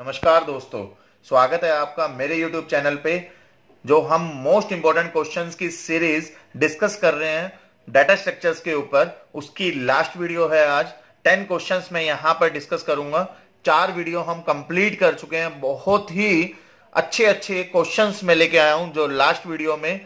नमस्कार दोस्तों स्वागत है आपका मेरे यूट्यूब चैनल पे जो हम मोस्ट इंपॉर्टेंट क्वेश्चंस की सीरीज डिस्कस कर रहे हैं डाटा स्ट्रक्चर्स के ऊपर उसकी लास्ट वीडियो है आज टेन क्वेश्चंस मैं यहां पर डिस्कस करूंगा चार वीडियो हम कंप्लीट कर चुके हैं बहुत ही अच्छे अच्छे क्वेश्चंस में लेके आया हूं जो लास्ट वीडियो में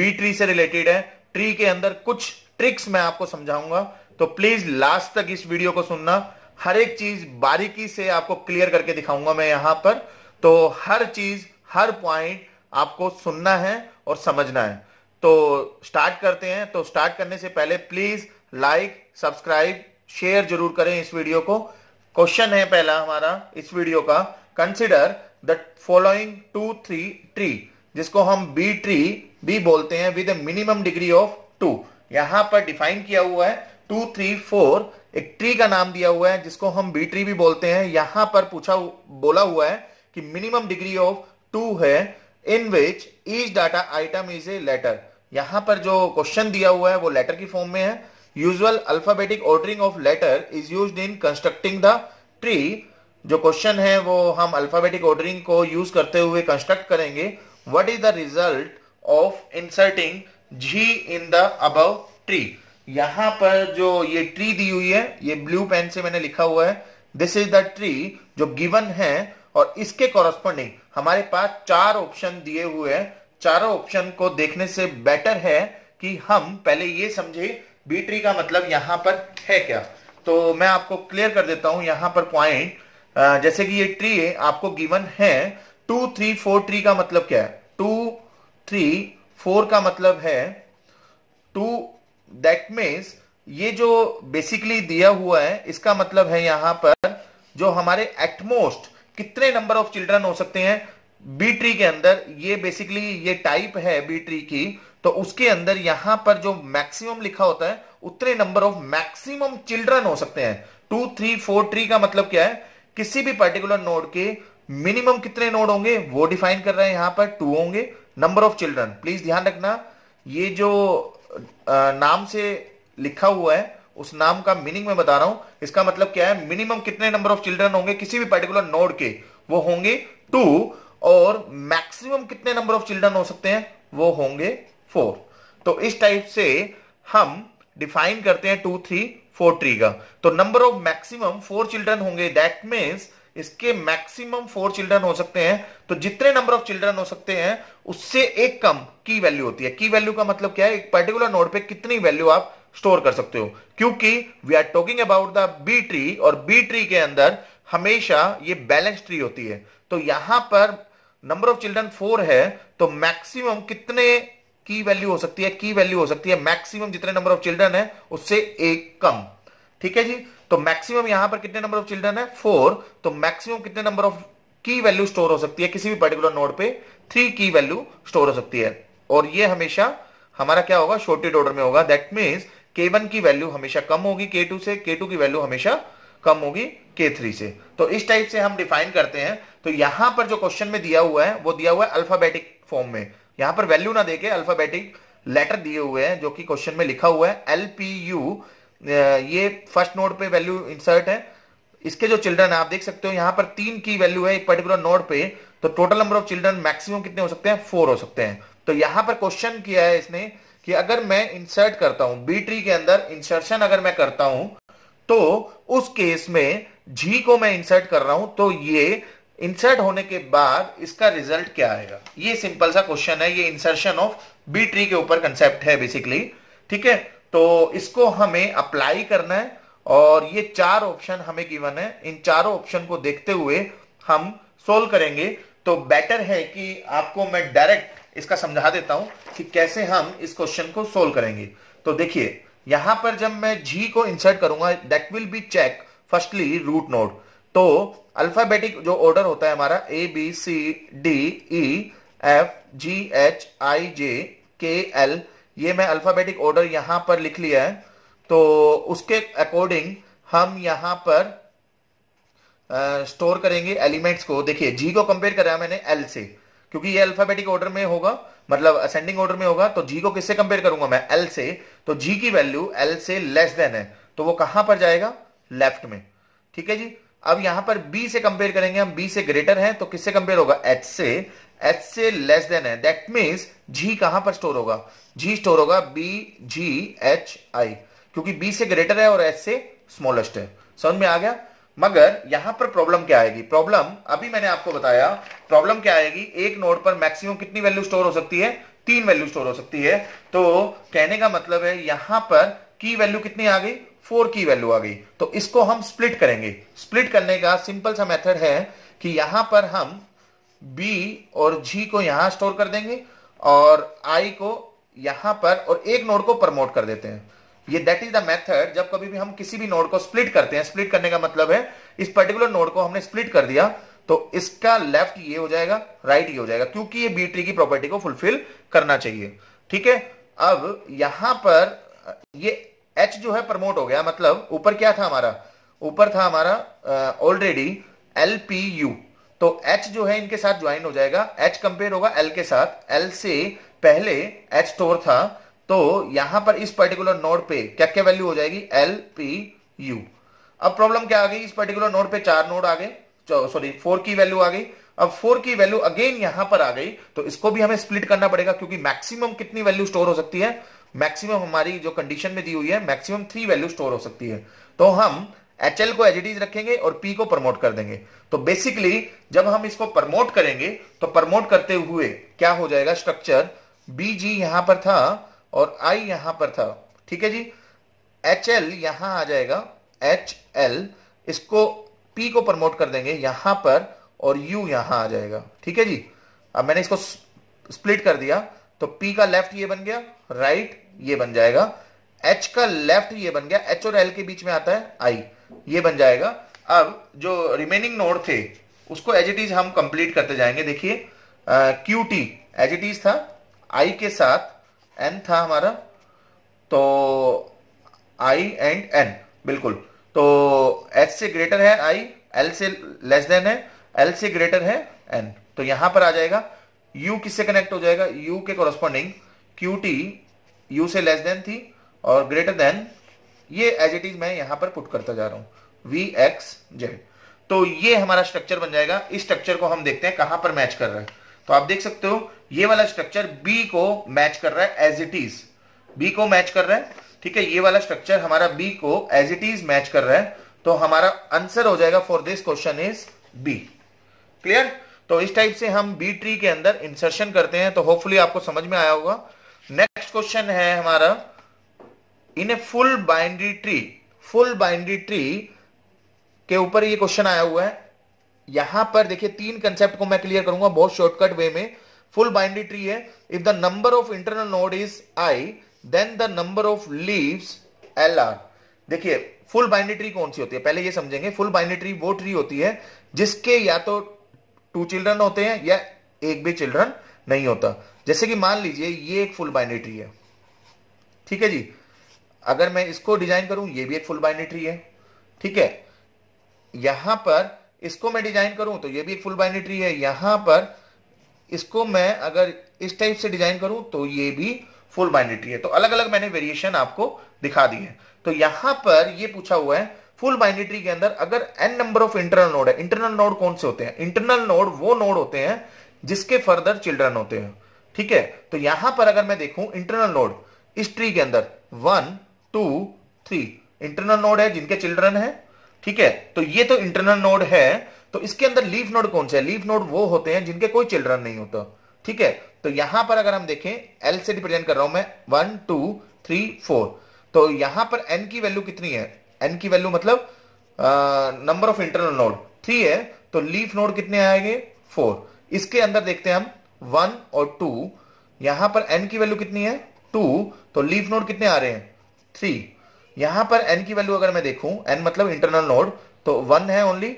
बी ट्री से रिलेटेड है ट्री के अंदर कुछ ट्रिक्स मैं आपको समझाऊंगा तो प्लीज लास्ट तक इस वीडियो को सुनना हर एक चीज बारीकी से आपको क्लियर करके दिखाऊंगा मैं यहां पर तो हर चीज हर पॉइंट आपको सुनना है और समझना है तो स्टार्ट करते हैं तो स्टार्ट करने से पहले प्लीज लाइक सब्सक्राइब शेयर जरूर करें इस वीडियो को क्वेश्चन है पहला हमारा इस वीडियो का consider the following two three tree जिसको हम बी ट्री बी बोलते हैं with minimum degree of two यहां पर डिफाइन किया हुआ है टू थ्री फोर एक ट्री का नाम दिया हुआ है जिसको हम बी ट्री भी बोलते हैं यहां पर पूछा बोला हुआ है कि मिनिमम डिग्री ऑफ टू है in which each data item is a letter यहां पर जो क्वेश्चन दिया हुआ है वो लेटर की फॉर्म में है usual alphabetic ordering of letter is use in constructing the tree जो क्वेश्चन है वो हम अल्फाबेटिक ऑर्डरिंग को यूज करते हुए कंस्ट्रक्ट करेंगे what is the result of inserting G in the above tree यहां पर जो ये ट्री दी हुई है ये ब्लू पेन से मैंने लिखा हुआ है दिस इज द ट्री जो गिवन है और इसके कॉरस्पॉन्डिंग हमारे पास चार ऑप्शन दिए हुए हैं चारों ऑप्शन को देखने से बेटर है कि हम पहले ये समझे बी ट्री का मतलब यहां पर है क्या तो मैं आपको क्लियर कर देता हूं यहां पर पॉइंट जैसे कि ये ट्री है आपको गिवन है टू थ्री फोर ट्री का मतलब क्या है टू थ्री फोर का मतलब है टू दैट मीन्स ये जो बेसिकली दिया हुआ है इसका मतलब है यहां पर जो हमारे एटमोस्ट कितने नंबर ऑफ चिल्ड्रन हो सकते हैं बी ट्री के अंदर ये बेसिकली ये टाइप है बी ट्री की तो उसके अंदर यहां पर जो मैक्सिमम लिखा होता है उतने नंबर ऑफ मैक्सिमम चिल्ड्रन हो सकते हैं टू थ्री फोर ट्री का मतलब क्या है किसी भी पर्टिकुलर नोड के मिनिमम कितने नोड होंगे वो डिफाइन कर रहे हैं यहां पर टू होंगे नंबर ऑफ चिल्ड्रन प्लीज ध्यान रखना ये जो नाम से लिखा हुआ है उस नाम का मीनिंग मैं बता रहा हूं इसका मतलब क्या है मिनिमम कितने नंबर ऑफ चिल्ड्रन होंगे किसी भी पर्टिकुलर नोड के वो होंगे टू और मैक्सिमम कितने नंबर ऑफ चिल्ड्रन हो सकते हैं वो होंगे फोर तो इस टाइप से हम डिफाइन करते हैं टू थ्री फोर ट्री का तो number of maximum four children होंगे दैट मीन्स इसके मैक्सिमम फोर चिल्ड्रन हो सकते हैं तो जितने नंबर ऑफ चिल्ड्रन हो सकते हैं उससे एक कम की वैल्यू होती है की वैल्यू का मतलब क्या है एक पर्टिकुलर नोड पे कितनी वैल्यू आप स्टोर कर सकते हो क्योंकि we are talking about the B tree और बी ट्री के अंदर हमेशा ये बैलेंस ट्री होती है तो यहां पर नंबर ऑफ चिल्ड्रन फोर है तो मैक्सिमम कितने की वैल्यू हो सकती है की वैल्यू हो सकती है मैक्सिमम जितने नंबर ऑफ चिल्ड्रन है उससे एक कम ठीक है जी तो मैक्सिमम यहां पर कितने नंबर ऑफ चिल्ड्रन है फोर तो मैक्सिमम कितने नंबर ऑफ की वैल्यू स्टोर हो सकती है किसी भी पर्टिकुलर नोड पे थ्री की वैल्यू स्टोर हो सकती है और ये हमेशा हमारा क्या होगा छोटे ऑर्डर में होगा दैट मीन के वन की वैल्यू हमेशा कम होगी के टू से के टू की वैल्यू हमेशा कम होगी के थ्री से तो इस टाइप से हम डिफाइन करते हैं तो यहां पर जो क्वेश्चन में दिया हुआ है वो दिया हुआ है अल्फाबेटिक फॉर्म में यहां पर वैल्यू ना देके अल्फाबेटिक लेटर दिए हुए हैं जो कि क्वेश्चन में लिखा हुआ है एल पी यू ये फर्स्ट नोड पे वैल्यू इंसर्ट है इसके जो चिल्ड्रन है आप देख सकते हो यहाँ पर तीन की वैल्यू है एक पर्टिकुलर नोड पे तो total number of children maximum कितने हो सकते हैं फोर हो सकते हैं तो यहाँ पर क्वेश्चन किया है इसने कि अगर मैं इंसर्ट करता हूं बी ट्री के अंदर इंसर्शन अगर मैं करता हूं तो उस केस में जी को मैं इंसर्ट कर रहा हूं तो ये इंसर्ट होने के बाद इसका रिजल्ट क्या आएगा ये सिंपल सा क्वेश्चन है ये इंसर्शन ऑफ बी ट्री के ऊपर कंसेप्ट है बेसिकली ठीक है तो इसको हमें अप्लाई करना है और ये चार ऑप्शन हमें गिवन है इन चारों ऑप्शन को देखते हुए हम सोल्व करेंगे तो बेटर है कि आपको मैं डायरेक्ट इसका समझा देता हूं कि कैसे हम इस क्वेश्चन को सोल्व करेंगे तो देखिए यहां पर जब मैं जी को इंसर्ट करूंगा that will be check firstly root node तो अल्फाबेटिक जो ऑर्डर होता है हमारा A B C D E F G H I J K L ये मैं अल्फाबेटिक ऑर्डर यहां पर लिख लिया है तो उसके अकॉर्डिंग हम यहां पर स्टोर करेंगे एलिमेंट्स को देखिए जी को कंपेयर कराया मैंने एल से क्योंकि ये अल्फाबेटिक ऑर्डर में होगा मतलब असेंडिंग ऑर्डर में होगा तो जी को किससे कंपेयर करूंगा मैं एल से तो जी की वैल्यू एल से लेस देन है तो वो कहां पर जाएगा लेफ्ट में ठीक है जी अब यहां पर बी से कंपेयर करेंगे हम बी से ग्रेटर है तो किससे कंपेयर होगा एच से एच से लेस देन है दैट मीन्स जी कहां पर स्टोर होगा जी स्टोर होगा बी जी एच आई क्योंकि बी से ग्रेटर है और एच से स्मॉलेस्ट है समझ में आ गया मगर यहां पर प्रॉब्लम क्या आएगी प्रॉब्लम अभी मैंने आपको बताया प्रॉब्लम क्या आएगी एक नोड पर मैक्सिमम कितनी वैल्यू स्टोर हो सकती है तीन वैल्यू स्टोर हो सकती है तो कहने का मतलब है यहां पर की वैल्यू कितनी आ गई फोर की वैल्यू आ गई तो इसको हम स्प्लिट करेंगे स्प्लिट करने का सिंपल सा मेथड है कि यहां पर हम बी और जी को यहां स्टोर कर देंगे और आई को यहां पर और एक नोड को प्रमोट कर देते हैं ये दैट इज द मेथड जब कभी भी हम किसी भी नोड को स्प्लिट करते हैं स्प्लिट करने का मतलब है इस पर्टिकुलर नोड को हमने स्प्लिट कर दिया तो इसका लेफ्ट ये हो जाएगा राइट ये हो जाएगा क्योंकि ये बी ट्री की प्रॉपर्टी को फुलफिल करना चाहिए ठीक है अब यहां पर ये एच जो है प्रमोट हो गया मतलब ऊपर क्या था हमारा ऊपर था हमारा ऑलरेडी एल पी यू तो एच जो है इनके साथ ज्वाइन हो जाएगा एच कंपेयर होगा एल के साथ एल से पहले एच स्टोर था तो यहां पर इस पर्टिकुलर नोड पे क्या क्या वैल्यू हो जाएगी एल पी यू अब प्रॉब्लम क्या आ गई इस पर्टिकुलर नोड पे चार नोड आ गए सॉरी फोर की वैल्यू आ गई अब फोर की वैल्यू अगेन यहां पर आ गई तो इसको भी हमें स्प्लिट करना पड़ेगा क्योंकि मैक्सिमम कितनी वैल्यू स्टोर हो सकती है मैक्सिमम हमारी जो कंडीशन में दी हुई है मैक्सिमम थ्री वैल्यू स्टोर हो सकती है तो हम एच को एज इट इज रखेंगे और पी को प्रमोट कर देंगे तो बेसिकली जब हम इसको प्रमोट करेंगे तो प्रमोट करते हुए क्या हो जाएगा स्ट्रक्चर बी जी यहां पर था और आई यहां पर था ठीक है जी एच एल यहां आ जाएगा एच एल इसको पी को प्रमोट कर देंगे यहां पर और यू यहां आ जाएगा ठीक है जी अब मैंने इसको स्प्लिट कर दिया तो पी का लेफ्ट ये बन गया राइट ये बन जाएगा एच का लेफ्ट ये बन गया एच और एल के बीच में आता है आई ये बन जाएगा अब जो रिमेनिंग नोड थे उसको एज इट इज हम कंप्लीट करते जाएंगे देखिए Q T as it is था आई के साथ एन था हमारा तो आई एंड एन बिल्कुल तो एच से ग्रेटर है आई एल से लेस देन है एल से ग्रेटर है एन तो यहां पर आ जाएगा यू किससे कनेक्ट हो जाएगा यू के कॉरस्पॉन्डिंग क्यू टी यू से लेस देन थी और ग्रेटर देन ये एज इट इज मैं यहां पर पुट करता जा रहा हूं वी एक्स जेड तो ये हमारा स्ट्रक्चर बन जाएगा इस स्ट्रक्चर को हम देखते हैं कहां पर मैच कर रहा है तो आप देख सकते हो ये वाला स्ट्रक्चर बी को मैच कर रहा है एज इट इज बी को मैच कर रहा है ठीक है ये वाला स्ट्रक्चर हमारा बी को एज इट इज मैच कर रहा है तो हमारा आंसर हो जाएगा for this question is be clear तो इस टाइप से हम बी ट्री के अंदर इंसर्शन करते हैं तो होपफुली आपको समझ में आया होगा नेक्स्ट क्वेश्चन है हमारा in a full binary tree full binary tree के ऊपर ये क्वेश्चन आया हुआ है यहां पर देखिए तीन कंसेप्ट को मैं क्लियर करूंगा बहुत शॉर्टकट वे में फुल बाइंड्री ट्री है if the number of internal node is I then the number of leaves L are देखिए फुल बाइंड्री ट्री कौन सी होती है पहले ये समझेंगे फुल बाइंड्री ट्री वो ट्री होती है जिसके या तो टू चिल्ड्रन होते हैं या एक भी चिल्ड्रन नहीं होता जैसे कि मान लीजिए ये एक फुल बाइंड्री ट्री है ठीक है जी अगर मैं इसको डिजाइन करूं ये भी एक फुल बाइनरी ट्री है ठीक है यहां पर इसको मैं डिजाइन करूं तो ये भी एक फुल बाइनरी ट्री है यहां पर इसको मैं अगर इस टाइप से डिजाइन करूं तो ये भी फुल बाइनरी ट्री है तो अलग अलग मैंने वेरिएशन आपको दिखा दी है तो यहां पर ये पूछा हुआ है फुल बाइनरी ट्री के अंदर अगर N number of internal node है इंटरनल नोड कौन से होते हैं इंटरनल नोड वो नोड होते हैं जिसके फर्दर चिल्ड्रन होते हैं ठीक है तो यहां पर अगर मैं देखूं इंटरनल नोड इस ट्री के अंदर one two three internal node है जिनके चिल्ड्रन है ठीक है तो ये तो इंटरनल नोड है तो इसके अंदर लीफ नोड कौन से है लीफ नोड वो होते हैं जिनके कोई चिल्ड्रन नहीं होता ठीक है तो यहां पर अगर हम देखें एल से रिप्रेजेंट कर रहा हूं मैं वन टू थ्री फोर तो यहां पर एन की वैल्यू कितनी है एन की वैल्यू मतलब number of internal node three है तो लीफ नोड कितने आएंगे फोर इसके अंदर देखते हैं हम वन और टू यहां पर एन की वैल्यू कितनी है टू तो लीफ नोड कितने आ रहे हैं थ्री यहां पर एन की वैल्यू अगर मैं देखूं एन मतलब इंटरनल नोड तो वन है ओनली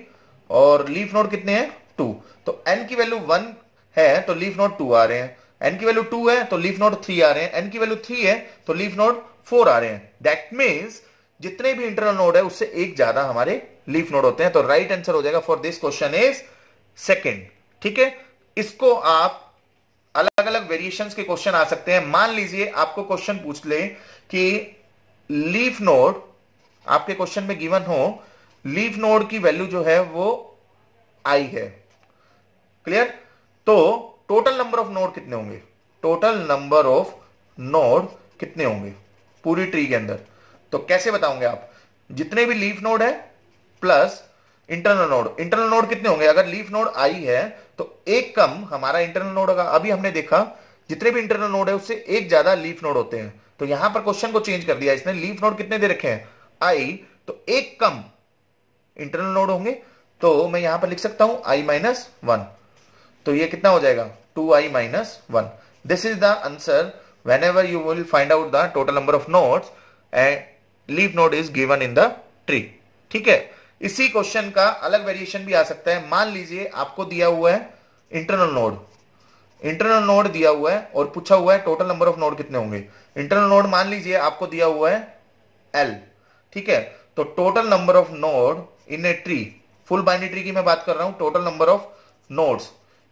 और लीफ नोड कितने हैं टू तो एन की वैल्यू वन है तो लीफ नोड टू आ रहे हैं एन की वैल्यू टू है तो लीफ नोड थ्री आ रहे हैं एन की वैल्यू थ्री है तो लीफ नोड फोर आ रहे हैं दैट मीन्स जितने भी इंटरनल नोड है उससे एक ज्यादा हमारे लीफ नोड होते हैं तो राइट आंसर हो जाएगा for this question is second ठीक है इसको आप अलग अलग वेरिएशंस के क्वेश्चन आ सकते हैं मान लीजिए आपको क्वेश्चन पूछ ले कि लीव नोड आपके क्वेश्चन में गिवन हो लीफ नोड की वैल्यू जो है वो आई है क्लियर तो टोटल नंबर ऑफ नोड कितने होंगे टोटल नंबर ऑफ नोड कितने होंगे पूरी ट्री के अंदर तो कैसे बताओगे आप जितने भी लीफ नोड है plus internal node internal node कितने होंगे अगर लीफ नोड आई है तो एक कम हमारा इंटरनल नोड होगा अभी हमने देखा जितने भी इंटरनल नोड है उससे एक ज्यादा लीफ नोड होते हैं तो यहां पर क्वेश्चन को चेंज कर दिया इसने लीफ नोड कितने दे रखे हैं आई तो एक कम इंटरनल नोड होंगे तो मैं यहां पर लिख सकता हूं आई माइनस वन तो ये कितना हो जाएगा two I minus one this is the answer whenever you will find out the total number of node and leaf node is given in the tree ठीक है इसी क्वेश्चन का अलग वेरिएशन भी आ सकता है मान लीजिए आपको दिया हुआ है इंटरनल नोड इंटरनल नोड दिया हुआ है और पूछा हुआ है टोटल नंबर ऑफ नोड कितने होंगे इंटरनल नोड मान लीजिए आपको दिया हुआ है एल ठीक है तो total number of node in a tree full binary tree की मैं बात कर रहा हूं टोटल नंबर ऑफ नोड्स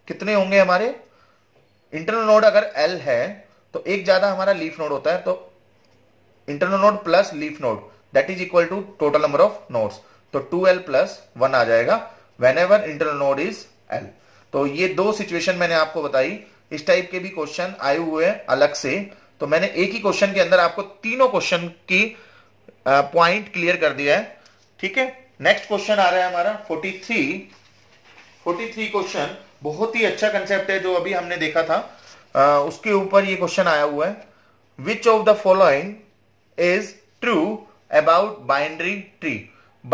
कितने होंगे हमारे इंटरनल नोड अगर एल है तो एक ज्यादा हमारा लीफ नोड होता है तो internal node plus leaf node that is equal to total number of nodes तो टू एल प्लस वन आ जाएगा whenever internal node is L तो ये दो सिचुएशन मैंने आपको बताई इस टाइप के भी क्वेश्चन आए हुए हैं अलग से तो मैंने एक ही क्वेश्चन के अंदर आपको तीनों क्वेश्चन की पॉइंट क्लियर कर दिया है ठीक है नेक्स्ट क्वेश्चन आ रहा है हमारा 43 43 क्वेश्चन बहुत ही अच्छा कंसेप्ट है जो अभी हमने देखा था आ, उसके ऊपर ये क्वेश्चन आया हुआ है which of the following is true about binary tree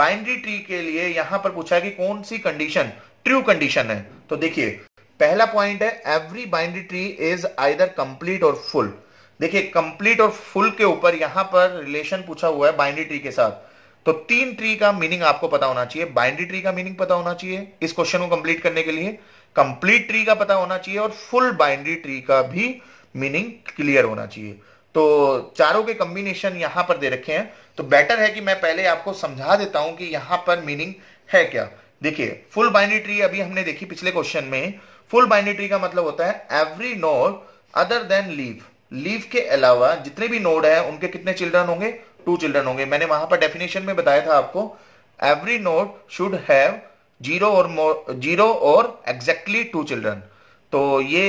binary tree के लिए यहां पर पूछा है कि कौन सी कंडीशन ट्रू कंडीशन है तो देखिए पहला पॉइंट है every binary tree is either complete और फुल देखिए कंप्लीट और फुल के ऊपर यहां पर रिलेशन पूछा हुआ है बाइंडी ट्री के साथ तो तीन ट्री का मीनिंग आपको पता होना चाहिए बाइंड्री ट्री का मीनिंग पता होना चाहिए इस क्वेश्चन को कंप्लीट करने के लिए कंप्लीट ट्री का पता होना चाहिए और फुल बाइंड्री ट्री का भी मीनिंग क्लियर होना चाहिए तो चारों के कॉम्बिनेशन यहां पर दे रखे हैं तो बेटर है कि मैं पहले आपको समझा देता हूं कि यहां पर मीनिंग है क्या देखिए फुल बाइनरी ट्री अभी हमने देखी पिछले क्वेश्चन में फुल बाइनरी ट्री का मतलब होता है every node other than leaf leaf के अलावा जितने भी नोड है उनके कितने चिल्ड्रन होंगे टू चिल्ड्रन होंगे मैंने वहां पर डेफिनेशन में बताया था आपको every node should have zero और जीरो और एग्जैक्टली टू चिल्ड्रन तो ये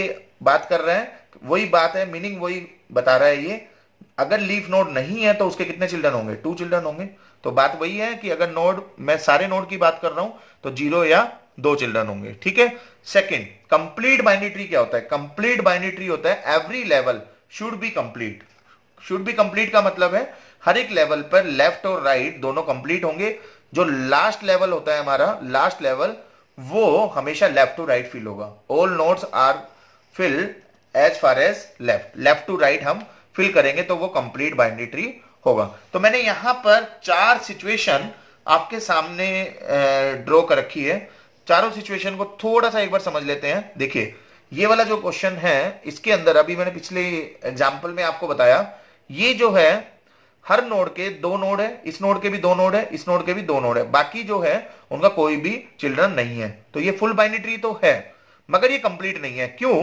बात कर रहे हैं वही बात है मीनिंग वही बता रहा है ये अगर लीफ नोड नहीं है तो उसके कितने चिल्ड्रन होंगे टू चिल्ड्रन होंगे तो बात वही है कि अगर नोड मैं सारे नोड की बात कर रहा हूं तो जीरो या दो चिल्ड्रन होंगे ठीक है सेकेंड कंप्लीट बाइनरी क्या होता है कंप्लीट बाइनरी होता है every level should be complete should be complete का मतलब है हर एक लेवल पर लेफ्ट और राइट right दोनों कंप्लीट होंगे जो लास्ट लेवल होता है हमारा लास्ट लेवल वो हमेशा लेफ्ट टू राइट फिल होगा all nodes are fill as far as left left to right हम फिल करेंगे तो वो कंप्लीट बाइनरी ट्री होगा तो मैंने यहां पर चार सिचुएशन आपके सामने ड्रॉ कर रखी है चारों सिचुएशन को थोड़ा सा एक बार समझ लेते हैं देखिए ये वाला जो क्वेश्चन है इसके अंदर अभी मैंने पिछले एग्जाम्पल में आपको बताया ये जो है हर नोड के दो नोड है इस नोड के भी दो नोड है इस नोड के भी दो नोड है बाकी जो है उनका कोई भी चिल्ड्रन नहीं है तो ये फुल बाइनिट्री तो है मगर ये कंप्लीट नहीं है क्यों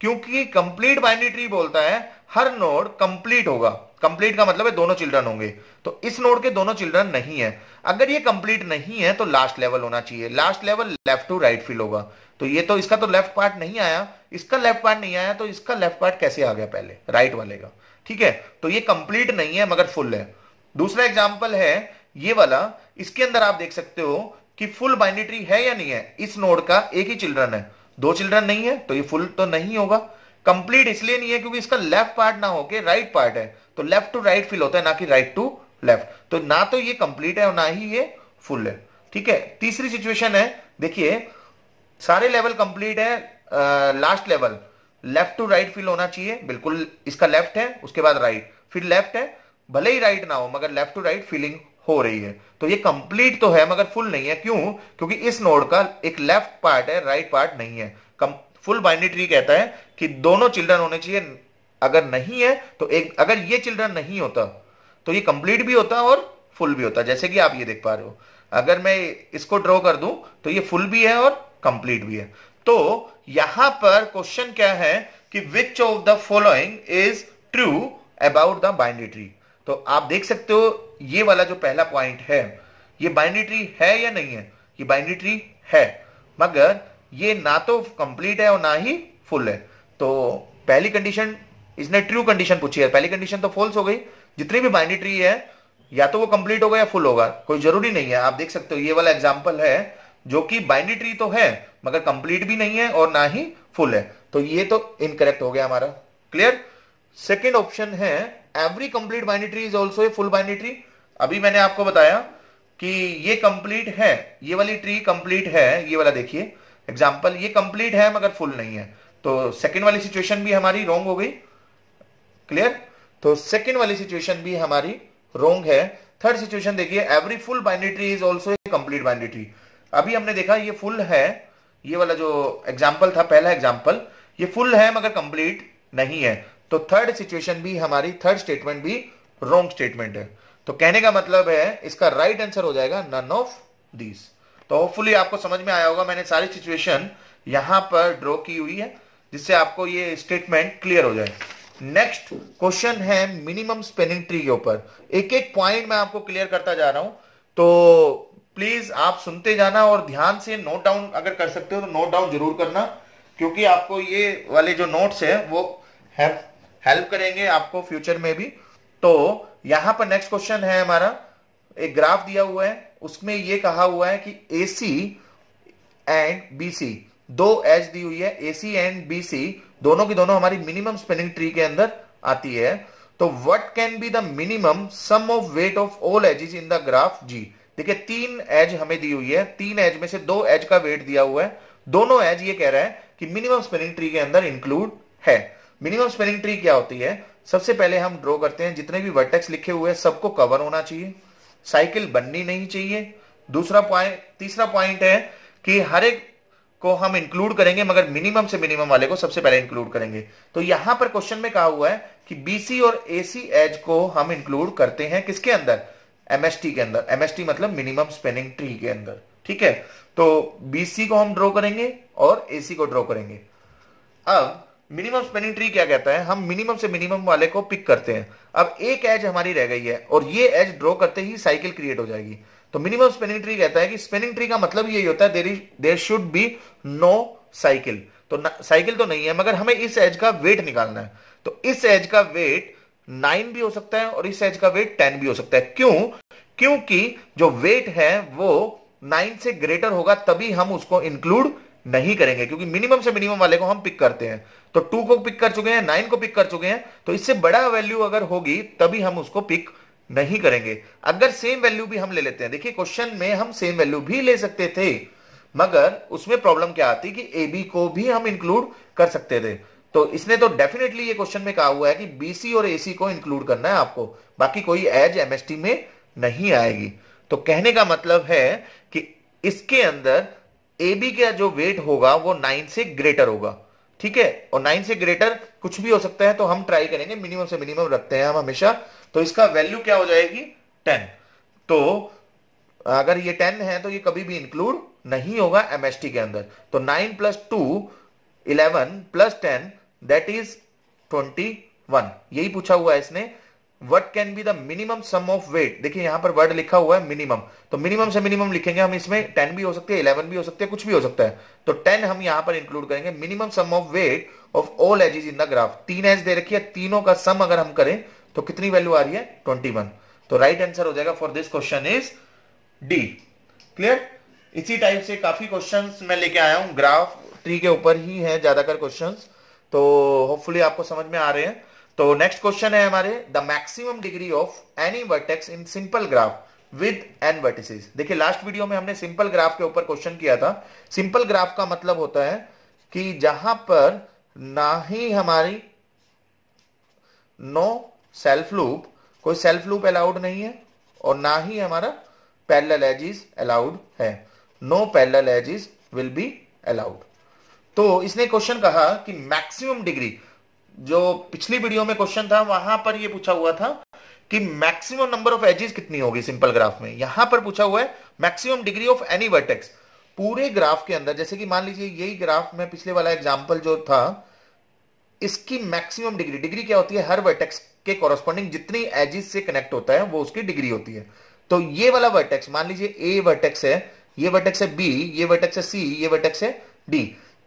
क्योंकि कंप्लीट बाइनिट्री बोलता है हर नोड कंप्लीट होगा कंप्लीट का मतलब है दोनों चिल्ड्रन होंगे तो इस नोड के दोनों चिल्ड्रन नहीं है अगर ये कंप्लीट नहीं है तो लास्ट लेवल होना चाहिए last level left to right fill होगा तो ये तो इसका तो लेफ्ट पार्ट नहीं आया इसका लेफ्ट पार्ट नहीं आया तो इसका लेफ्ट पार्ट कैसे आ गया पहले राइट वाले का ठीक है तो ये कंप्लीट नहीं है मगर फुल है दूसरा एग्जाम्पल है ये वाला इसके अंदर आप देख सकते हो कि फुल बाइंडिट्री है या नहीं है इस नोड का एक ही चिल्ड्रन है दो चिल्ड्रन नहीं है तो ये फुल तो नहीं होगा कंप्लीट इसलिए नहीं है क्योंकि इसका लेफ्ट पार्ट ना होके राइट पार्ट है तो लेफ्ट टू राइट फील होता है ना कि राइट टू लेफ्ट तो ना तो ये कंप्लीट है और ना ही ये फुल है ठीक है तीसरी सिचुएशन है देखिए सारे लेवल कंप्लीट है आ, last level left to right fill होना चाहिए बिल्कुल इसका लेफ्ट है उसके बाद राइट right. फिर लेफ्ट है भले ही राइट right ना हो मगर लेफ्ट टू राइट फीलिंग हो रही है तो ये कंप्लीट तो है मगर फुल नहीं है क्यों क्योंकि इस नोड का एक लेफ्ट पार्ट है राइट right पार्ट नहीं है फुल बाइनरी ट्री कहता है कि दोनों चिल्ड्रन होने चाहिए अगर नहीं है तो एक अगर ये चिल्ड्रन नहीं होता तो ये कंप्लीट भी होता और फुल भी होता जैसे कि आप ये देख पा रहे हो अगर मैं इसको ड्रॉ कर दूं तो ये फुल भी है और कंप्लीट भी है तो यहां पर क्वेश्चन क्या है कि which of the following is true about the binary tree तो आप देख सकते हो ये वाला जो पहला पॉइंट है ये बाइनरी ट्री है या नहीं है ये बाइनरी ट्री है मगर ये ना तो कंप्लीट है और ना ही फुल है तो पहली कंडीशन इसने ट्रू कंडीशन पूछी है पहली कंडीशन तो फॉल्स हो गई जितनी भी बाइंडी ट्री है या तो वो कंप्लीट होगा या फुल होगा कोई जरूरी नहीं है आप देख सकते हो ये वाला एग्जाम्पल है जो कि बाइंडी ट्री तो है मगर कंप्लीट भी नहीं है और ना ही फुल है तो ये तो इनकरेक्ट हो गया हमारा क्लियर सेकेंड ऑप्शन है every complete binary tree is also a full binary tree अभी मैंने आपको बताया कि ये कंप्लीट है ये वाली ट्री कंप्लीट है ये वाला देखिए एग्जाम्पल ये कंप्लीट है मगर फुल नहीं है तो सेकेंड वाली सिचुएशन भी हमारी रोंग हो गई क्लियर तो सेकेंड वाली सिचुएशन भी हमारी रोंग है थर्ड सिचुएशन देखिए every full binary tree is also complete binary tree अभी हमने देखा ये फुल है ये वाला जो एग्जाम्पल था पहला एग्जाम्पल ये फुल है मगर कंप्लीट नहीं है तो थर्ड सिचुएशन भी हमारी थर्ड स्टेटमेंट भी रॉन्ग स्टेटमेंट है तो कहने का मतलब है इसका राइट right आंसर हो जाएगा नन ऑफ दीज तो होपफुली आपको समझ में आया होगा मैंने सारी सिचुएशन यहां पर ड्रॉ की हुई है जिससे आपको ये स्टेटमेंट क्लियर हो जाए नेक्स्ट क्वेश्चन है मिनिमम स्पेनिंग ट्री के ऊपर एक एक पॉइंट मैं आपको क्लियर करता जा रहा हूं तो प्लीज आप सुनते जाना और ध्यान से नोट डाउन अगर कर सकते हो तो नोट डाउन जरूर करना क्योंकि आपको ये वाले जो नोट्स है वो हेल्प करेंगे आपको फ्यूचर में भी तो यहां पर नेक्स्ट क्वेश्चन है हमारा एक ग्राफ दिया हुआ है उसमें यह कहा हुआ है कि ए सी एंड बी सी दो एज दी हुई है ए सी एंड बी सी दोनों की दोनों हमारी मिनिमम स्पिनिंग ट्री के अंदर आती है तो what can be the minimum sum of weight of all edges in the graph G देखिए तीन एज हमें दी हुई है तीन एज में से दो एज का वेट दिया हुआ है दोनों एज ये कह रहा है कि मिनिमम स्पिनिंग ट्री के अंदर इंक्लूड है मिनिमम स्पिनिंग ट्री क्या होती है सबसे पहले हम ड्रॉ करते हैं जितने भी वर्टेक्स लिखे हुए हैं सबको कवर होना चाहिए साइकिल बननी नहीं चाहिए दूसरा पॉइंट तीसरा पॉइंट है कि हर एक को हम इंक्लूड करेंगे मगर मिनिमम से मिनिमम वाले को सबसे पहले इंक्लूड करेंगे तो यहां पर क्वेश्चन में कहा हुआ है कि बीसी और एसी एज को हम इंक्लूड करते हैं किसके अंदर एमएसटी के अंदर एमएसटी मतलब मिनिमम स्पेनिंग ट्री के अंदर ठीक है तो बीसी को हम ड्रॉ करेंगे और एसी को ड्रॉ करेंगे अब मिनिमम स्पेनिंग ट्री क्या कहता है हम मिनिमम से मिनिमम वाले को पिक करते हैं अब एक एज हमारी रह गई है और ये एज ड्रॉ करते ही साइकिल क्रिएट हो जाएगी तो मिनिमम स्पेनिंग ट्री कहता है कि स्पेनिंग ट्री का मतलब यही होता है there there should be no cycle तो साइकिल तो नहीं है मगर हमें इस एज का वेट निकालना है तो इस एज का वेट नाइन भी हो सकता है और इस एज का वेट टेन भी हो सकता है क्यों क्योंकि जो वेट है वो नाइन से ग्रेटर होगा तभी हम उसको इंक्लूड नहीं करेंगे क्योंकि मिनिमम से मिनिमम वाले को हम पिक करते हैं तो टू को पिक कर चुके हैं नाइन को पिक कर चुके हैं तो इससे बड़ा वैल्यू अगर होगी तभी हम उसको पिक नहीं करेंगे अगर सेम वैल्यू भी हम ले लेते हैं देखिए क्वेश्चन में हम सेम वैल्यू भी ले सकते थे मगर उसमें प्रॉब्लम क्या आती कि ए बी को भी हम इंक्लूड कर सकते थे तो इसने तो डेफिनेटली ये क्वेश्चन में कहा हुआ है कि बीसी और एसी को इंक्लूड करना है आपको बाकी कोई एज एमएसटी में नहीं आएगी तो कहने का मतलब है कि इसके अंदर ए बी का जो वेट होगा वो नाइन से ग्रेटर होगा ठीक है और नाइन से ग्रेटर कुछ भी हो सकता है तो हम ट्राई करेंगे मिनिमम से मिनिमम रखते हैं हम हमेशा तो इसका वैल्यू क्या हो जाएगी टेन तो अगर ये टेन है तो ये कभी भी इंक्लूड नहीं होगा एमएसटी के अंदर तो nine plus two eleven plus ten that is twenty one यही पूछा हुआ है इसने what can be the minimum sum of weight देखिए यहां पर वर्ड लिखा हुआ है मिनिमम तो मिनिमम से मिनिमम लिखेंगे हम इसमें टेन भी हो सकते हैं इलेवन भी हो सकते हैं कुछ भी हो सकता है तो टेन हम यहां पर इंक्लूड करेंगे minimum sum of weight of all edges in the graph तीन एज दे रखी है तीनों का सम अगर हम करें तो कितनी वैल्यू आ रही है ट्वेंटी वन तो राइट right आंसर हो जाएगा for this question is D clear इसी टाइप से काफी क्वेश्चन मैं लेके आया हूं ग्राफ ट्री के ऊपर ही है ज्यादातर क्वेश्चन तो होपफुली आपको समझ में आ रहे हैं तो नेक्स्ट क्वेश्चन है हमारे the maximum degree of any vertex in simple graph with N vertices देखिए लास्ट वीडियो में हमने सिंपल ग्राफ के ऊपर क्वेश्चन किया था सिंपल ग्राफ का मतलब होता है कि जहां पर ना ही हमारी नो सेल्फ लूप कोई सेल्फ लूप अलाउड नहीं है और ना ही हमारा पैरेलल एजिस अलाउड है no parallel edges will be allowed तो इसने क्वेश्चन कहा कि मैक्सिमम डिग्री जो पिछली वीडियो में क्वेश्चन था वहां पर ये पूछा हुआ था कि मैक्सिमम नंबर ऑफ एजेस कितनी होगी सिंपल ग्राफ में यहां पर पूछा हुआ है maximum degree of any vertex पूरे ग्राफ के अंदर जैसे कि मान लीजिए यही ग्राफ में पिछले वाला एग्जाम्पल जो था इसकी मैक्सिमम डिग्री डिग्री क्या होती है हर वर्टेक्स के कॉरस्पॉन्डिंग जितनी एजिस से कनेक्ट होता है वो उसकी डिग्री होती है तो ये वाला वर्टेक्स मान लीजिए ए वर्टेक्स है ये वर्टेक्स है बी ये वर्टेक्स है सी ये वर्टेक्स है डी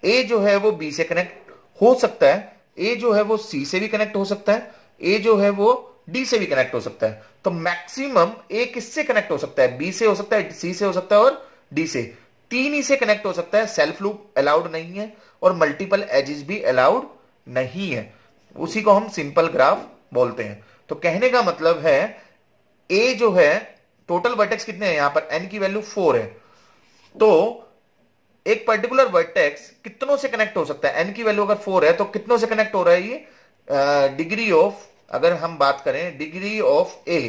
ए जो है वो बी से कनेक्ट हो सकता है ए जो है वो सी से भी कनेक्ट हो सकता है ए जो है वो डी से भी कनेक्ट हो सकता है तो मैक्सिमम ए किससे कनेक्ट हो सकता है बी से हो सकता है सी से हो सकता है और डी से तीन ही से कनेक्ट हो सकता है सेल्फ लूप अलाउड नहीं है और मल्टीपल एजिस भी अलाउड नहीं है उसी को हम सिंपल ग्राफ बोलते हैं तो कहने का मतलब है ए जो है टोटल वर्टेक्स कितने हैं यहां पर एन की वैल्यू फोर है तो एक पर्टिकुलर वर्टेक्स कितनों से कनेक्ट हो सकता है एन की वैल्यू अगर फोर है तो कितनों से कनेक्ट हो रहा है ये डिग्री ऑफ अगर हम बात करें डिग्री ऑफ ए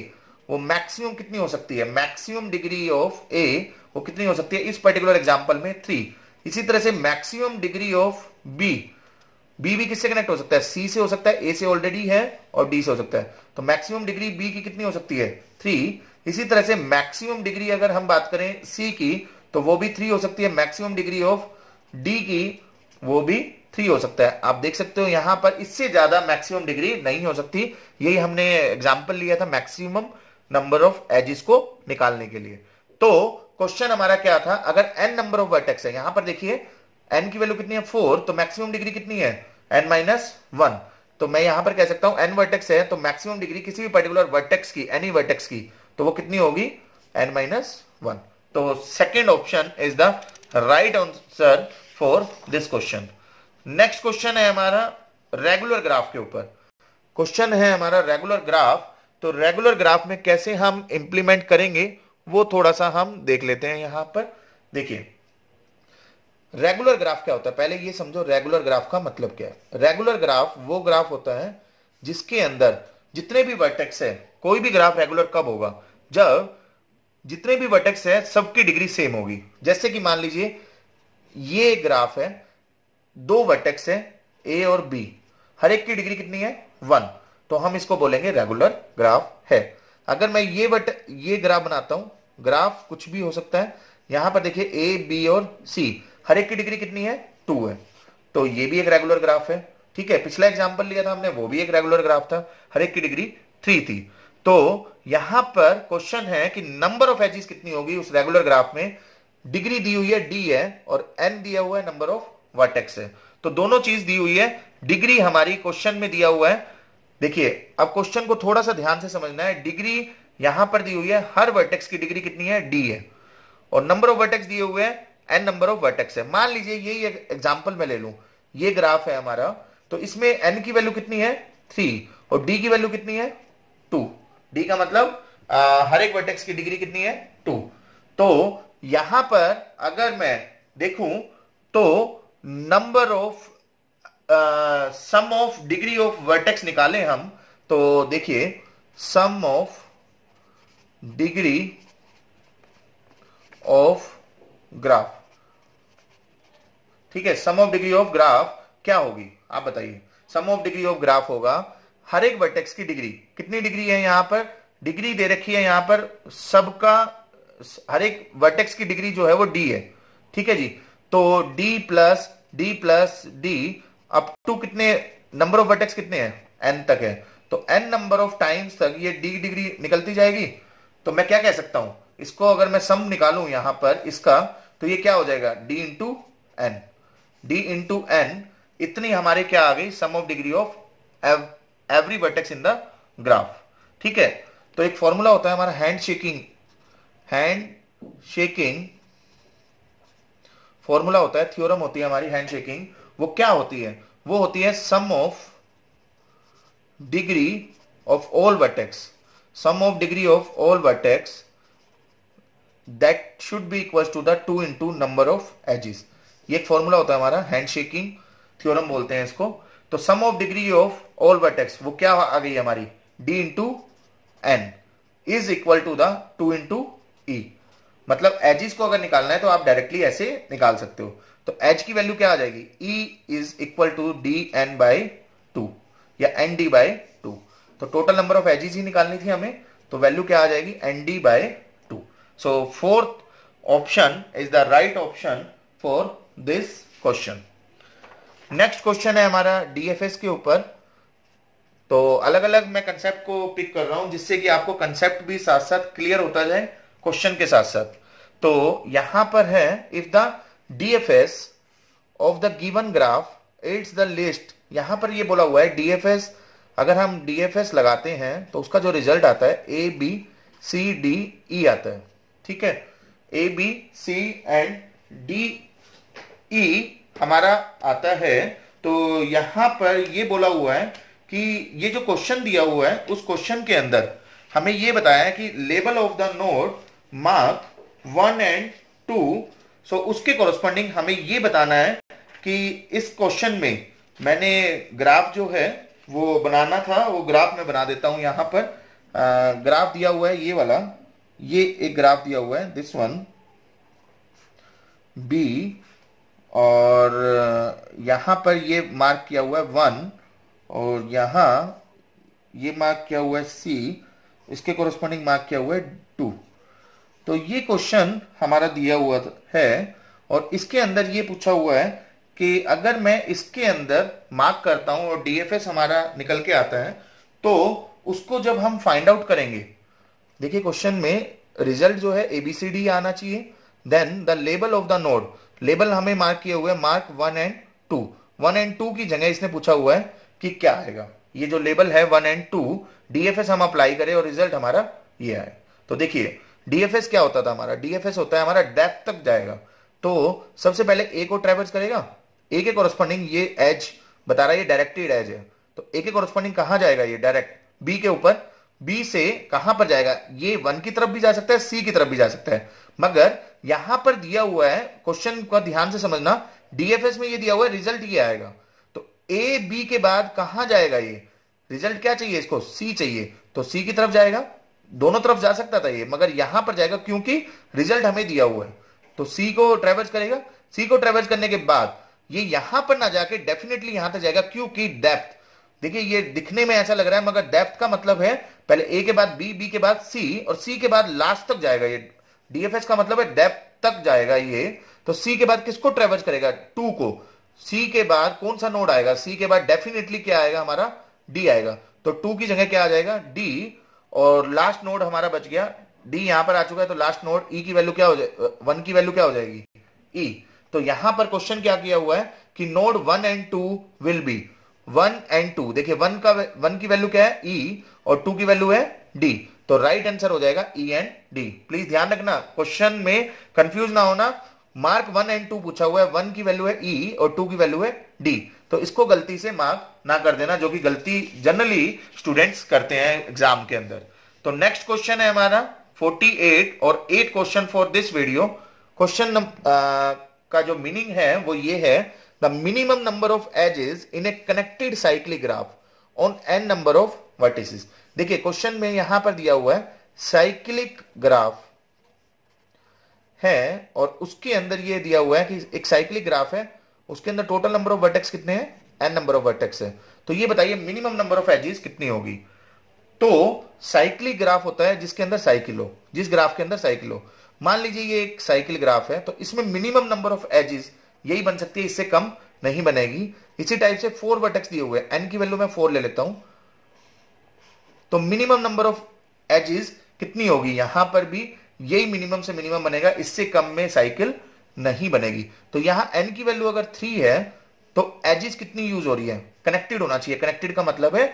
वो मैक्सिमम कितनी हो सकती है मैक्सिमम डिग्री ऑफ ए वो कितनी हो सकती है इस पर्टिकुलर एग्जांपल में थ्री इसी तरह से maximum degree of B B भी किससे कनेक्ट हो सकता है सी से हो सकता है ए से ऑलरेडी है और डी से हो सकता है तो मैक्सिमम डिग्री बी की कितनी हो सकती है थ्री इसी तरह से मैक्सिमम डिग्री अगर हम बात करें सी की तो वो भी थ्री हो सकती है मैक्सिमम डिग्री ऑफ डी की वो भी थ्री हो सकता है आप देख सकते हो यहां पर इससे ज्यादा मैक्सिमम डिग्री नहीं हो सकती यही हमने एग्जाम्पल लिया था मैक्सिमम नंबर ऑफ एजिस को निकालने के लिए तो क्वेश्चन हमारा क्या था अगर एन नंबर ऑफ वर्टेक्स है यहां पर देखिए एन की वैल्यू कितनी है फोर तो मैक्सिमम डिग्री कितनी है एन माइनस वन तो मैं यहां पर कह सकता हूं एन वर्टेक्स है तो मैक्सिमम डिग्री किसी भी पर्टिकुलर वर्टेक्स की एनी वर्टेक्स की तो वो कितनी होगी एन माइनस वन तो second option is the right answer for this question next question है हमारा रेगुलर ग्राफ के ऊपर क्वेश्चन है हमारा रेगुलर ग्राफ तो रेगुलर ग्राफ में कैसे हम इंप्लीमेंट करेंगे वो थोड़ा सा हम देख लेते हैं यहां पर देखिए रेगुलर ग्राफ क्या होता है पहले ये समझो रेगुलर ग्राफ का मतलब क्या है रेगुलर ग्राफ वो ग्राफ होता है जिसके अंदर जितने भी वर्टेक्स है कोई भी ग्राफ रेगुलर कब होगा जब जितने भी वर्टेक्स हैं सबकी डिग्री सेम होगी जैसे कि मान लीजिए ये ग्राफ है दो वर्टेक्स हैं ए और बी हर एक की डिग्री कितनी है वन तो हम इसको बोलेंगे रेगुलर ग्राफ है अगर मैं ये वट ये ग्राफ बनाता हूं ग्राफ कुछ भी हो सकता है यहां पर देखिए ए बी और सी हर एक की डिग्री कितनी है टू है तो ये भी एक रेगुलर ग्राफ है ठीक है पिछला एग्जाम्पल लिया था हमने वो भी एक रेगुलर ग्राफ था हर एक की डिग्री थ्री थी तो यहां पर क्वेश्चन है कि नंबर ऑफ एजिस कितनी होगी उस रेगुलर ग्राफ में डिग्री दी हुई है डी है और एन दिया हुआ है नंबर ऑफ वर्टेक्स है तो दोनों चीज दी हुई है डिग्री हमारी क्वेश्चन में दिया हुआ है देखिए अब क्वेश्चन को थोड़ा सा ध्यान से समझना है डिग्री यहां पर दी हुई है हर वर्टेक्स की डिग्री कितनी है डी है और नंबर ऑफ वर्टेक्स दिए हुए हैं एन नंबर ऑफ वर्टेक्स है मान लीजिए यही एग्जाम्पल मैं ले लू ये ग्राफ है हमारा तो इसमें एन की वैल्यू कितनी है थ्री और डी की वैल्यू कितनी है टू डी का मतलब आ, हर एक वर्टेक्स की डिग्री कितनी है टू तो यहां पर अगर मैं देखूं तो number of sum of degree of vertex निकाले हम तो देखिए sum of degree of graph ठीक है sum of degree of graph क्या होगी आप बताइए sum of degree of graph होगा हर एक वर्टेक्स की डिग्री कितनी डिग्री है यहां पर डिग्री दे रखी है यहां पर सबका हर एक वर्टेक्स की डिग्री जो है वो डी है ठीक है जी तो D plus D plus D up to कितने नंबर ऑफ वर्टेक्स कितने हैं एन तक है तो एन नंबर ऑफ टाइम्स तक ये डी डिग्री निकलती जाएगी तो मैं क्या कह सकता हूं इसको अगर मैं सम निकालू यहां पर इसका तो ये क्या हो जाएगा D into N D into N इतनी हमारे क्या आ गई sum of degree of every every vertex in the graph ठीक है तो एक फॉर्मूला होता है हमारा hand shaking hand shaking formula होता है थ्योरम होती है हमारी हैंड शेकिंग वो क्या होती है वो होती है sum of degree of all vertex sum of degree of all vertex that should be equal to the two into number of edges ये एक फॉर्मूला होता है हमारा हैंड शेकिंग थ्योरम बोलते हैं इसको तो sum of degree of all vertex वो क्या आ गई हमारी D into N is equal to the two into E मतलब एजिस को अगर निकालना है तो आप डायरेक्टली ऐसे निकाल सकते हो तो एच की वैल्यू क्या आ जाएगी E is equal to D N by two या एन डी बाई टू तो टोटल नंबर ऑफ एजिस ही निकालनी थी हमें तो वैल्यू क्या आ जाएगी N D by two so fourth option is the right option for this question next question है हमारा डीएफएस के ऊपर तो अलग अलग मैं कंसेप्ट को पिक कर रहा हूं जिससे कि आपको कंसेप्ट भी साथ साथ क्लियर होता जाए क्वेश्चन के साथ साथ तो यहां पर है if the DFS of the given graph it's the list यहां पर ये बोला हुआ है डीएफएस अगर हम डीएफएस लगाते हैं तो उसका जो रिजल्ट आता है ए बी सी डी ई आता है ठीक है A B C and D E हमारा आता है तो यहाँ पर ये बोला हुआ है कि ये जो क्वेश्चन दिया हुआ है उस क्वेश्चन के अंदर हमें ये बताया कि label of the node mark one and two so उसके कॉरस्पॉन्डिंग हमें ये बताना है कि इस क्वेश्चन में मैंने ग्राफ जो है वो बनाना था वो ग्राफ में बना देता हूं यहां पर आ, ग्राफ दिया हुआ है ये वाला ये एक ग्राफ दिया हुआ है दिस वन बी और यहाँ पर ये मार्क किया हुआ है वन और यहाँ ये मार्क किया हुआ है सी इसके कोरस्पॉन्डिंग मार्क किया हुआ है टू तो ये क्वेश्चन हमारा दिया हुआ है और इसके अंदर ये पूछा हुआ है कि अगर मैं इसके अंदर मार्क करता हूं और डीएफएस हमारा निकल के आता है तो उसको जब हम फाइंड आउट करेंगे देखिए क्वेश्चन में रिजल्ट जो है एबीसीडी आना चाहिए then the label of the node label हमें मार्क किए हुए mark one and two one and two की जगह इसने पूछा हुआ है कि क्या आएगा ये जो लेबल है वन एंड टू डीएफएस हम अप्लाई करें और रिजल्ट हमारा ये आए तो देखिए डीएफएस क्या होता था हमारा डीएफएस होता है हमारा डेप तक जाएगा तो सबसे पहले ए को ट्रेवल्स करेगा ए के कॉरस्पॉन्डिंग ये एज बता रहा है ये डायरेक्टेड एज है तो ए के कॉरस्पॉन्डिंग कहाँ जाएगा ये डायरेक्ट बी के ऊपर बी से कहां पर जाएगा ये वन की तरफ भी जा सकता है सी की तरफ भी जा सकता है मगर यहां पर दिया हुआ है क्वेश्चन को ध्यान से समझना डीएफएस में ये दिया हुआ है रिजल्ट ये आएगा तो ए बी के बाद कहां जाएगा ये रिजल्ट क्या चाहिए इसको सी चाहिए तो सी की तरफ जाएगा दोनों तरफ जा सकता था ये मगर यहां पर जाएगा क्योंकि रिजल्ट हमें दिया हुआ है तो सी को ट्रेवल करेगा सी को ट्रेवल करने के बाद ये यहां पर ना जाके डेफिनेटली यहां तक जाएगा क्योंकि डेप्थ देखिए ये दिखने में ऐसा लग रहा है मगर डेप्थ का मतलब है पहले ए के बाद बी बी के बाद सी और सी के बाद लास्ट तक जाएगा ये डीएफएस का मतलब है डेप्थ तक जाएगा ये तो सी के बाद किसको ट्रेवर्स करेगा टू को सी के बाद कौन सा नोड आएगा सी के बाद डेफिनेटली क्या आएगा हमारा डी आएगा तो टू की जगह क्या आ जाएगा डी और लास्ट नोड हमारा बच गया डी यहां पर आ चुका है तो लास्ट नोड ई की वैल्यू क्या हो जाए वन की वैल्यू क्या हो जाएगी ई e। तो यहां पर क्वेश्चन क्या किया हुआ है कि node one and two will be one and two देखिए वन का वन की वैल्यू क्या है ई e, और टू की वैल्यू है डी तो राइट आंसर हो जाएगा ई एंड डी प्लीज ध्यान रखना क्वेश्चन में कंफ्यूज ना होना मार्क वन एंड टू पूछा हुआ है वन की वैल्यू है ई e, और टू की वैल्यू है डी तो इसको गलती से मार्क ना कर देना जो कि गलती जनरली स्टूडेंट्स करते हैं एग्जाम के अंदर तो नेक्स्ट क्वेश्चन है हमारा 48 और eight question for this video question का जो मीनिंग है वो ये है the minimum number of edges in a connected cyclic graph on N number of vertices देखिए क्वेश्चन में यहां पर दिया हुआ है साइक्लिक ग्राफ है और उसके अंदर ये दिया हुआ है कि एक साइक्लिक ग्राफ है उसके अंदर टोटल नंबर ऑफ वर्टेक्स कितने हैं एन नंबर ऑफ वर्टेक्स है तो ये बताइए मिनिमम नंबर ऑफ एजिस कितनी होगी तो साइक्लिक ग्राफ होता है जिसके अंदर साइकिल हो जिस ग्राफ के अंदर साइकिल हो मान लीजिए ये एक साइकिल ग्राफ है तो इसमें मिनिमम नंबर ऑफ एजेस यही बन सकती है इससे कम नहीं बनेगी इसी टाइप से फोर वर्टेक्स दिए हुए एन की वैल्यू मैं फोर ले लेता हूं तो मिनिमम नंबर ऑफ एजिज कितनी होगी यहां पर भी यही मिनिमम से मिनिमम बनेगा इससे कम में साइकिल नहीं बनेगी तो यहां एन की वैल्यू अगर थ्री है तो एजिस कितनी यूज हो रही है कनेक्टेड होना चाहिए कनेक्टेड का मतलब है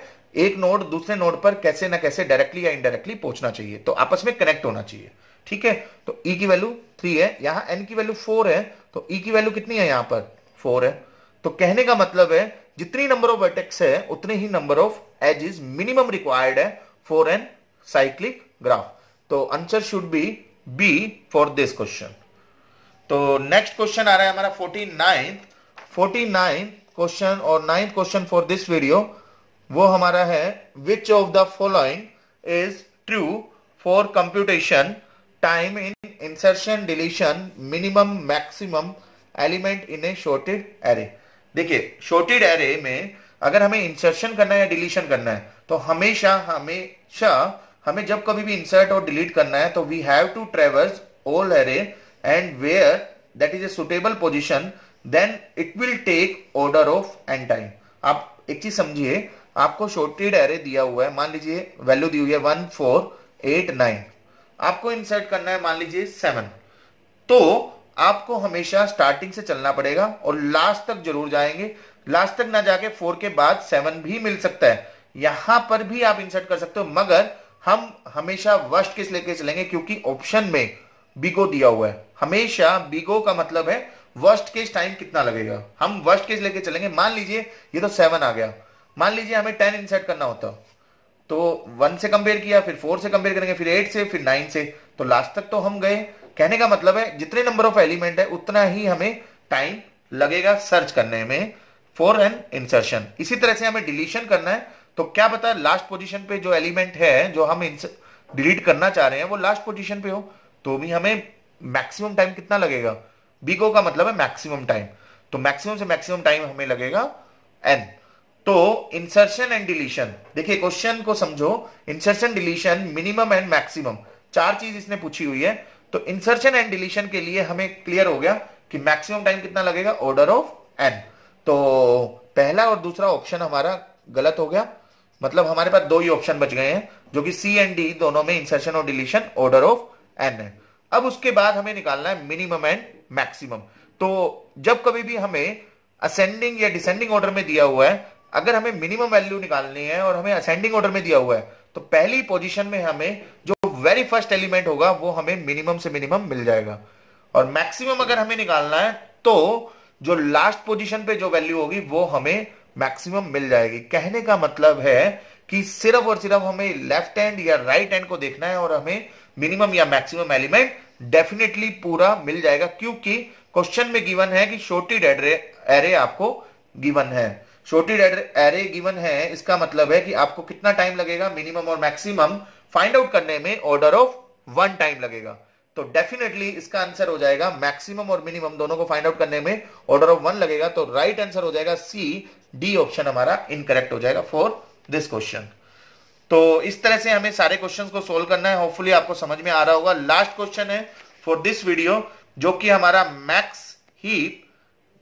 एक नोड दूसरे नोड पर कैसे ना कैसे डायरेक्टली या इनडायरेक्टली पहुंचना चाहिए तो आपस में कनेक्ट होना चाहिए ठीक है तो ई e की वैल्यू थ्री है यहां एन की वैल्यू फोर है तो ई e की वैल्यू कितनी है यहां पर फोर है तो कहने का मतलब है जितनी नंबर ऑफ वर्टेक्स है उतने ही number of edge is minimum required है फॉर एन साइक्लिक ग्राफ तो answer should be B for this question तो नेक्स्ट क्वेश्चन आ रहा है हमारा forty ninth forty ninth question और ninth question for this video वो हमारा है which of the following is true for computation time in insertion deletion minimum maximum element in a sorted array देखिए sorted array में अगर हमें insertion करना है या डिलीशन करना है तो हमेशा हमेशा हमें जब कभी भी इंसर्ट और डिलीट करना है तो we have to traverse all array and where that is a suitable position then it will take order of n time आप एक चीज समझिए आपको शॉर्टेड एरे दिया हुआ है मान लीजिए वैल्यू दी हुई है वन फोर एट नाइन आपको इंसर्ट करना है मान लीजिए सेवन तो आपको हमेशा स्टार्टिंग से चलना पड़ेगा और लास्ट तक जरूर जाएंगे लास्ट तक ना जाके फोर के बाद सेवन भी मिल सकता है यहां पर भी आप इंसर्ट कर सकते हो मगर हम हमेशा वर्ष किस लेके चलेंगे क्योंकि ऑप्शन में बिगो दिया हुआ है हमेशा बिगो का मतलब है वर्स्ट केस टाइम कितना लगेगा हम वर्स्ट केस लेके चलेंगे मान लीजिए ये तो सेवन आ गया मान लीजिए हमें टेन इंसर्ट करना होता तो वन से कंपेयर किया फिर फोर से कंपेयर करेंगे फिर एट से फिर नाइन से तो लास्ट तक तो हम गए कहने का मतलब है जितने नंबर ऑफ एलिमेंट है उतना ही हमें टाइम लगेगा सर्च करने में फॉर एन इंसर्शन इसी तरह से हमें डिलीशन करना है तो क्या पता लास्ट पोजीशन पे जो एलिमेंट है जो हम डिलीट करना चाह रहे हैं वो लास्ट पोजीशन पे हो तो भी हमें मैक्सिमम टाइम कितना लगेगा बीको का मतलब है मैक्सिमम टाइम तो मैक्सिमम से मैक्सिमम टाइम हमें लगेगा एन तो इंसर्शन एंड डिलीशन देखिए क्वेश्चन को समझो insertion deletion minimum and maximum चार चीज इसने पूछी हुई है तो इंसर्शन एंड डिलीशन के लिए हमें क्लियर हो गया कि मैक्सिमम टाइम कितना लगेगा ऑर्डर ऑफ एन तो पहला और दूसरा ऑप्शन हमारा गलत हो गया मतलब हमारे पास दो ही ऑप्शन बच गए हैं जो कि सी एंड डी दोनों में इंसर्शन और डिलीशन ऑर्डर ऑफ एन है अब उसके बाद हमें निकालना है मिनिमम एंड मैक्सिमम तो जब कभी भी हमें असेंडिंग या डिसेंडिंग ऑर्डर में दिया हुआ है अगर हमें मिनिमम वैल्यू निकालनी है और हमें असेंडिंग ऑर्डर में दिया हुआ है तो पहली पोजिशन में हमें जो वेरी फर्स्ट एलिमेंट होगा वो हमें मिनिमम से मिनिमम मिल जाएगा और मैक्सिमम अगर हमें निकालना है तो जो लास्ट पोजीशन पे जो वैल्यू होगी वो हमें मैक्सिमम मिल जाएगी कहने का मतलब है कि सिर्फ और सिर्फ हमें लेफ्ट हैंड या राइट right हैंड को देखना है और हमें मिनिमम या मैक्सिमम एलिमेंट डेफिनेटली पूरा मिल जाएगा क्योंकि क्वेश्चन में गिवन है कि डेड एरे आपको गिवन है डेड एरे गिवन है इसका मतलब है कि आपको कितना टाइम लगेगा मिनिमम और मैक्सिमम फाइंड आउट करने में ऑर्डर ऑफ वन टाइम लगेगा तो डेफिनेटली इसका आंसर हो जाएगा मैक्सिमम और मिनिमम दोनों को फाइंड आउट करने में ऑर्डर ऑफ वन लगेगा तो राइट right आंसर हो जाएगा सी डी ऑप्शन हमारा इनकरेक्ट हो जाएगा फॉर दिस क्वेश्चन तो इस तरह से हमें सारे क्वेश्चंस को सोल्व करना है होपफुली आपको समझ में आ रहा होगा लास्ट क्वेश्चन है फॉर दिस वीडियो जो कि हमारा मैक्स ही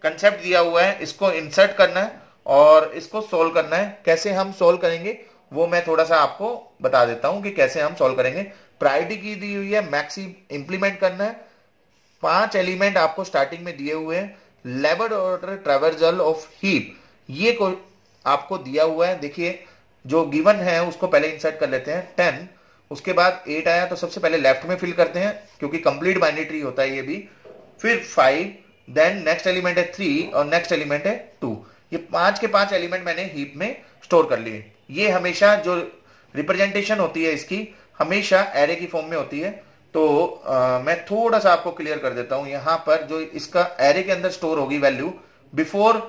कंसेप्ट दिया हुआ है इसको इंसर्ट करना है और इसको सोल्व करना है कैसे हम सोल्व करेंगे वो मैं थोड़ा सा आपको बता देता हूं कि कैसे हम सॉल्व करेंगे प्रायोरिटी की दी हुई है मैक्सी इंप्लीमेंट करना है पांच एलिमेंट आपको स्टार्टिंग में दिए हुए हैं लेबर ऑर्डर ट्रेवर्जल ऑफ हीप ये को आपको दिया हुआ है देखिए जो गिवन है उसको पहले इंसर्ट कर लेते हैं टेन उसके बाद एट आया तो सबसे पहले लेफ्ट में फिल करते हैं क्योंकि कंप्लीट बाइनेट्री होता है ये भी फिर फाइव देन नेक्स्ट एलिमेंट है थ्री और नेक्स्ट एलिमेंट है टू ये पांच के पांच एलिमेंट मैंने हीप में स्टोर कर लिए ये हमेशा जो रिप्रेजेंटेशन होती है इसकी हमेशा एरे की फॉर्म में होती है तो आ, मैं थोड़ा सा आपको क्लियर कर देता हूं यहां पर जो इसका एरे के अंदर स्टोर होगी वैल्यू बिफोर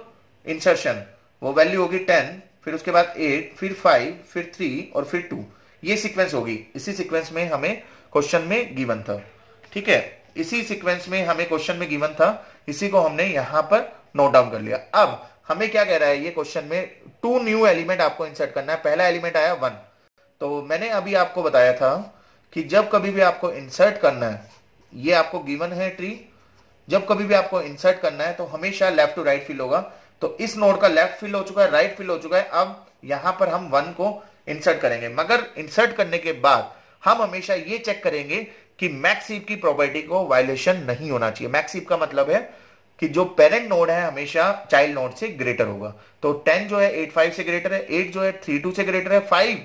इंसर्शन वो वैल्यू होगी टेन फिर उसके बाद एट फिर फाइव फिर थ्री और फिर टू ये सीक्वेंस होगी इसी सीक्वेंस में हमें क्वेश्चन में गिवन था ठीक है इसी सीक्वेंस में हमें क्वेश्चन में गिवन था इसी को हमने यहां पर नोट डाउन कर लिया अब हमें क्या कह रहा है ये क्वेश्चन में टू न्यू एलिमेंट आपको इंसर्ट करना है पहला एलिमेंट आया वन तो मैंने अभी आपको बताया था कि जब कभी भी आपको इंसर्ट करना है ये आपको गिवन है ट्री जब कभी भी आपको इंसर्ट करना है तो हमेशा लेफ्ट टू राइट फिल होगा तो इस नोड का लेफ्ट फिल हो चुका है राइट फिल हो चुका है अब यहां पर हम वन को इंसर्ट करेंगे मगर इंसर्ट करने के बाद हम हमेशा ये चेक करेंगे कि मैक्सीप की प्रॉपर्टी को वायलेशन नहीं होना चाहिए मैक्सीप का मतलब है कि जो पेरेंट नोड है हमेशा चाइल्ड नोड से ग्रेटर होगा तो टेन जो है एट फाइव से ग्रेटर है एट जो है थ्री टू से ग्रेटर है फाइव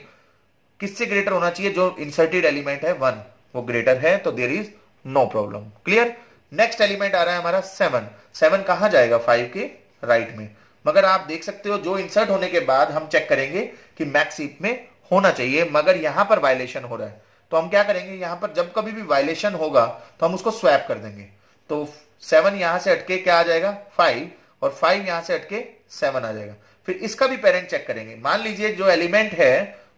किससे ग्रेटर होना चाहिए जो इंसर्टेड एलिमेंट है वन वो ग्रेटर है तो there is no problem clear next element आ रहा है हमारा सेवन सेवन कहा जाएगा फाइव के राइट right में मगर आप देख सकते हो जो इंसर्ट होने के बाद हम चेक करेंगे कि मैक्स में होना चाहिए मगर यहां पर वायलेशन हो रहा है तो हम क्या करेंगे यहां पर जब कभी भी वायलेशन होगा तो हम उसको स्वैप कर देंगे तो सेवन यहां से हटके क्या आ जाएगा फाइव और फाइव यहां से हटके सेवन आ जाएगा फिर इसका भी पेरेंट चेक करेंगे मान लीजिए जो एलिमेंट है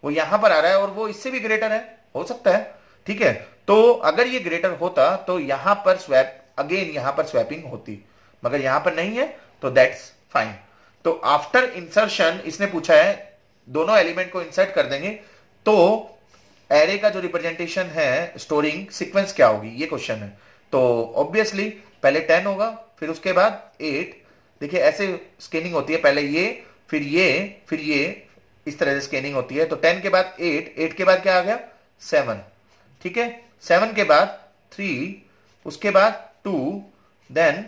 वो यहां पर आ रहा है और वो इससे भी ग्रेटर है हो सकता है ठीक है तो अगर ये ग्रेटर होता तो यहां पर स्वैप अगेन यहां पर स्वैपिंग होती मगर यहां पर नहीं है तो दैट्स फाइन तो आफ्टर इंसर्शन इसने पूछा है दोनों एलिमेंट को इंसर्ट कर देंगे तो एरे का जो रिप्रेजेंटेशन है स्टोरिंग सीक्वेंस क्या होगी ये क्वेश्चन है तो ऑब्वियसली पहले टेन होगा फिर उसके बाद एट देखिए ऐसे स्केनिंग होती है पहले ये फिर ये फिर ये इस तरह से स्केनिंग होती है तो टेन के बाद एट एट के बाद क्या आ गया सेवन ठीक है सेवन के बाद थ्री उसके बाद two then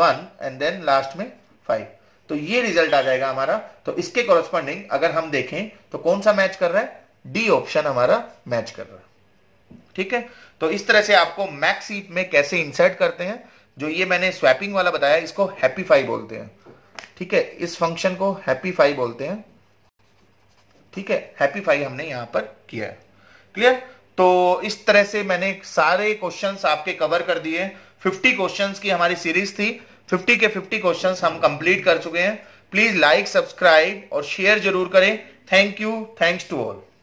one and then last में फाइव तो ये रिजल्ट आ जाएगा हमारा तो इसके कॉरस्पॉन्डिंग अगर हम देखें तो कौन सा मैच कर रहा है डी ऑप्शन हमारा मैच कर रहा है ठीक है तो इस तरह से आपको मैक सीट में कैसे इंसर्ट करते हैं जो ये मैंने स्वैपिंग वाला बताया इसको हैप्पीफाई बोलते हैं ठीक है इस फंक्शन को हैप्पीफाई बोलते हैं ठीक है हैप्पीफाई हमने यहाँ पर किया क्लियर तो इस तरह से मैंने सारे क्वेश्चंस आपके कवर कर दिए 50 क्वेश्चंस की हमारी सीरीज थी 50 के 50 क्वेश्चंस हम कंप्लीट कर चुके हैं प्लीज लाइक सब्सक्राइब और शेयर जरूर करें thank you thanks to all